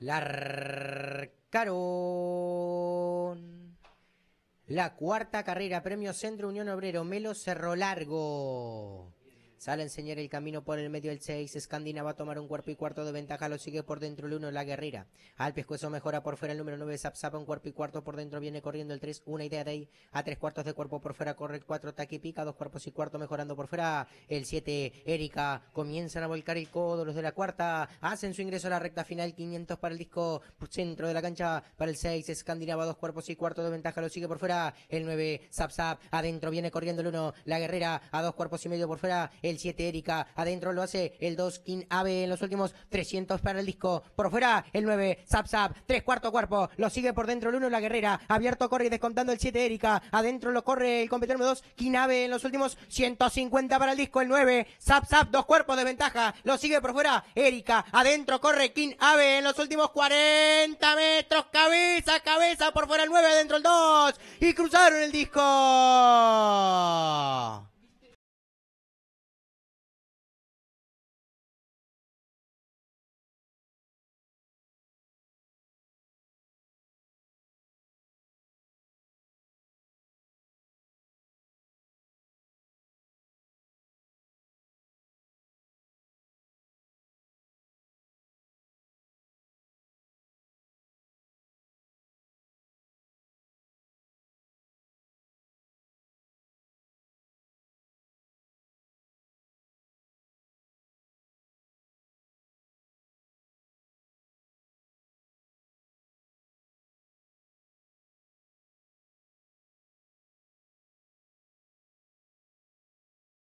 La La cuarta carrera, Premio Centro Unión Obrero, Melo Cerro Largo. Sale a enseñar el camino por el medio el 6. Escandina va a tomar un cuerpo y cuarto de ventaja. Lo sigue por dentro el 1, la guerrera. Al pescuezo mejora por fuera el número 9. Zap, un cuerpo y cuarto por dentro. Viene corriendo el 3. Una idea de ahí. A tres cuartos de cuerpo por fuera corre el 4. Taqui pica. Dos cuerpos y cuarto mejorando por fuera. El 7, Erika. Comienzan a volcar el codo. Los de la cuarta hacen su ingreso a la recta final. 500 para el disco centro de la cancha. Para el 6, Escandinava. Dos cuerpos y cuarto de ventaja. Lo sigue por fuera. El 9, Zap, Adentro viene corriendo el 1, la guerrera. A dos cuerpos y medio por fuera el 7 Erika, adentro lo hace el 2 King Ave en los últimos 300 para el disco, por fuera el 9 Zap Zap, 3 cuarto cuerpo, lo sigue por dentro el 1 La Guerrera, abierto corre y descontando el 7 Erika, adentro lo corre el competidor 2 King Ave en los últimos 150 para el disco, el 9 Zap Zap, dos cuerpos de ventaja, lo sigue por fuera Erika, adentro corre King Ave en los últimos 40 metros, cabeza, cabeza, por fuera el 9, adentro el 2 y cruzaron el disco.